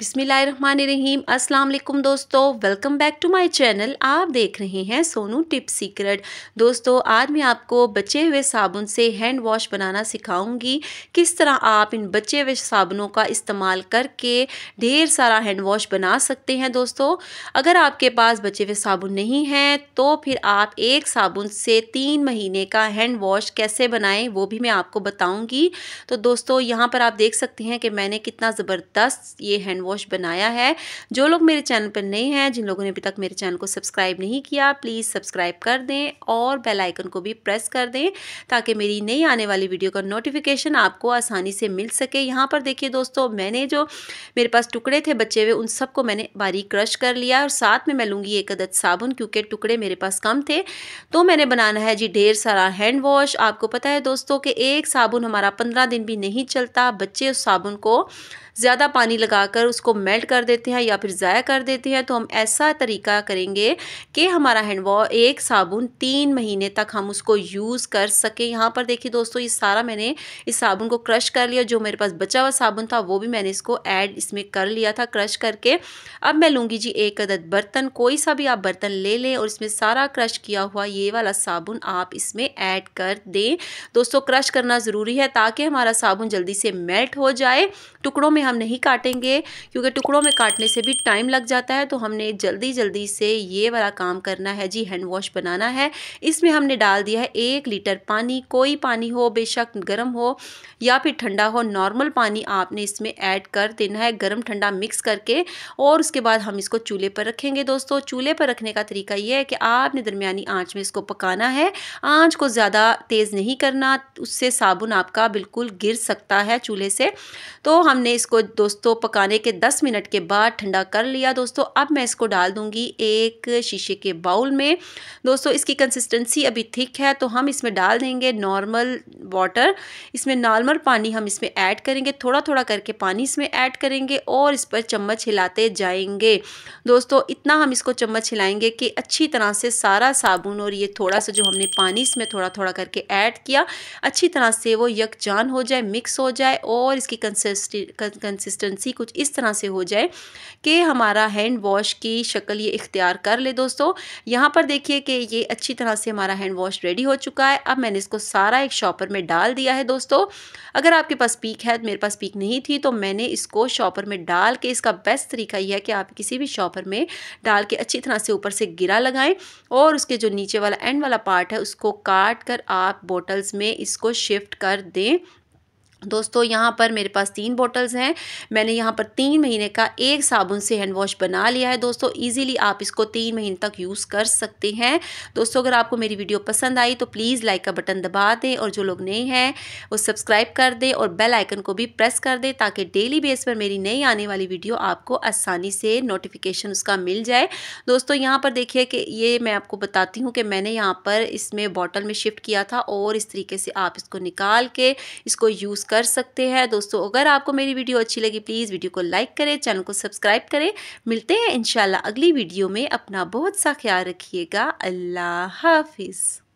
बिसमीम अस्सलाम दोस्तों welcome back to my channel आप देख रहे हैं सोनू टिप सीक्रेट दोस्तों आज मैं आपको बचे हुए साबुन से हैंड वॉश बनाना सिखाऊंगी किस तरह आप इन बचे हुए साबुनों का इस्तेमाल करके ढेर सारा हैंड वॉश बना सकते हैं दोस्तों अगर आपके पास बचे हुए साबुन नहीं हैं तो फिर आप एक साबुन से तीन महीने का हैंड वॉश कैसे बनाएँ वो भी मैं आपको बताऊँगी तो दोस्तों यहाँ पर आप देख सकते हैं कि मैंने कितना ज़बरदस्त ये हैंड वॉश बनाया है जो लोग मेरे चैनल पर नए हैं जिन लोगों ने अभी तक मेरे चैनल को सब्सक्राइब नहीं किया प्लीज़ सब्सक्राइब कर दें और बेल आइकन को भी प्रेस कर दें ताकि मेरी नई आने वाली वीडियो का नोटिफिकेशन आपको आसानी से मिल सके यहाँ पर देखिए दोस्तों मैंने जो मेरे पास टुकड़े थे बचे हुए उन सबको मैंने बारीक क्रश कर लिया और साथ में मैं लूँगी एक अदद साबुन क्योंकि टुकड़े मेरे पास कम थे तो मैंने बनाना है जी ढेर सारा हैंड वॉश आपको पता है दोस्तों कि एक साबुन हमारा पंद्रह दिन भी नहीं चलता बच्चे उस साबुन को ज़्यादा पानी लगाकर उस उसको मेल्ट कर देते हैं या फिर ज़ाया कर देते हैं तो हम ऐसा तरीका करेंगे कि हमारा हैंड वॉ एक साबुन तीन महीने तक हम उसको यूज़ कर सकें यहाँ पर देखिए दोस्तों ये सारा मैंने इस साबुन को क्रश कर लिया जो मेरे पास बचा हुआ साबुन था वो भी मैंने इसको ऐड इसमें कर लिया था क्रश करके अब मैं लूँगी जी एक अदद बर्तन कोई सा भी आप बर्तन ले लें और इसमें सारा क्रश किया हुआ ये वाला साबुन आप इसमें ऐड कर दें दोस्तों क्रश करना ज़रूरी है ताकि हमारा साबुन जल्दी से मेल्ट हो जाए टुकड़ों में हम नहीं काटेंगे क्योंकि टुकड़ों में काटने से भी टाइम लग जाता है तो हमने जल्दी जल्दी से ये वाला काम करना है जी हैंड वॉश बनाना है इसमें हमने डाल दिया है एक लीटर पानी कोई पानी हो बेशक गर्म हो या फिर ठंडा हो नॉर्मल पानी आपने इसमें ऐड कर देना है गर्म ठंडा मिक्स करके और उसके बाद हम इसको चूल्हे पर रखेंगे दोस्तों चूल्हे पर रखने का तरीका ये है कि आपने दरमियानी आँच में इसको पकाना है आँच को ज़्यादा तेज़ नहीं करना उससे साबुन आपका बिल्कुल गिर सकता है चूल्हे से तो हमने इसको दोस्तों पकाने के दस मिनट के बाद ठंडा कर लिया दोस्तों अब मैं इसको डाल दूंगी एक शीशे के बाउल में दोस्तों इसकी कंसिस्टेंसी अभी थिक है तो हम इसमें डाल देंगे नॉर्मल वाटर इसमें नॉर्मल पानी हम इसमें ऐड करेंगे थोड़ा थोड़ा करके पानी इसमें ऐड करेंगे और इस पर चम्मच हिलाते जाएंगे दोस्तों इतना हम इसको चम्मच हिलाएंगे कि अच्छी तरह से सारा साबुन और ये थोड़ा सा जो हमने पानी इसमें थोड़ा थोड़ा करके ऐड किया अच्छी तरह से वो यकजान हो जाए मिक्स हो जाए और इसकी कंसिस्टेंसी कुछ इस तरह तरह से हो जाए कि हमारा हैंड वॉश की शक्ल ये इख्तियार कर ले दोस्तों यहाँ पर देखिए कि ये अच्छी तरह से हमारा हैंड वॉश रेडी हो चुका है अब मैंने इसको सारा एक शॉपर में डाल दिया है दोस्तों अगर आपके पास पीक है मेरे पास पीक नहीं थी तो मैंने इसको शॉपर में डाल के इसका बेस्ट तरीका यह है कि आप किसी भी शॉपर में डाल के अच्छी तरह से ऊपर से गिरा लगाएं और उसके जो नीचे वाला एंड वाला पार्ट है उसको काट कर आप बोटल्स में इसको शिफ्ट कर दें दोस्तों यहाँ पर मेरे पास तीन बॉटल्स हैं मैंने यहाँ पर तीन महीने का एक साबुन से हैंड वॉश बना लिया है दोस्तों इजीली आप इसको तीन महीने तक यूज़ कर सकते हैं दोस्तों अगर आपको मेरी वीडियो पसंद आई तो प्लीज़ लाइक का बटन दबा दें और जो लोग नए हैं वो सब्सक्राइब कर दें और बेल आइकन को भी प्रेस कर दें ताकि डेली बेस पर मेरी नई आने वाली वीडियो आपको आसानी से नोटिफिकेशन उसका मिल जाए दोस्तों यहाँ पर देखिए कि ये मैं आपको बताती हूँ कि मैंने यहाँ पर इसमें बॉटल में शिफ्ट किया था और इस तरीके से आप इसको निकाल के इसको यूज़ कर सकते हैं दोस्तों अगर आपको मेरी वीडियो अच्छी लगी प्लीज़ वीडियो को लाइक करें चैनल को सब्सक्राइब करें मिलते हैं इन अगली वीडियो में अपना बहुत सा ख्याल रखिएगा अल्लाह हाफिज़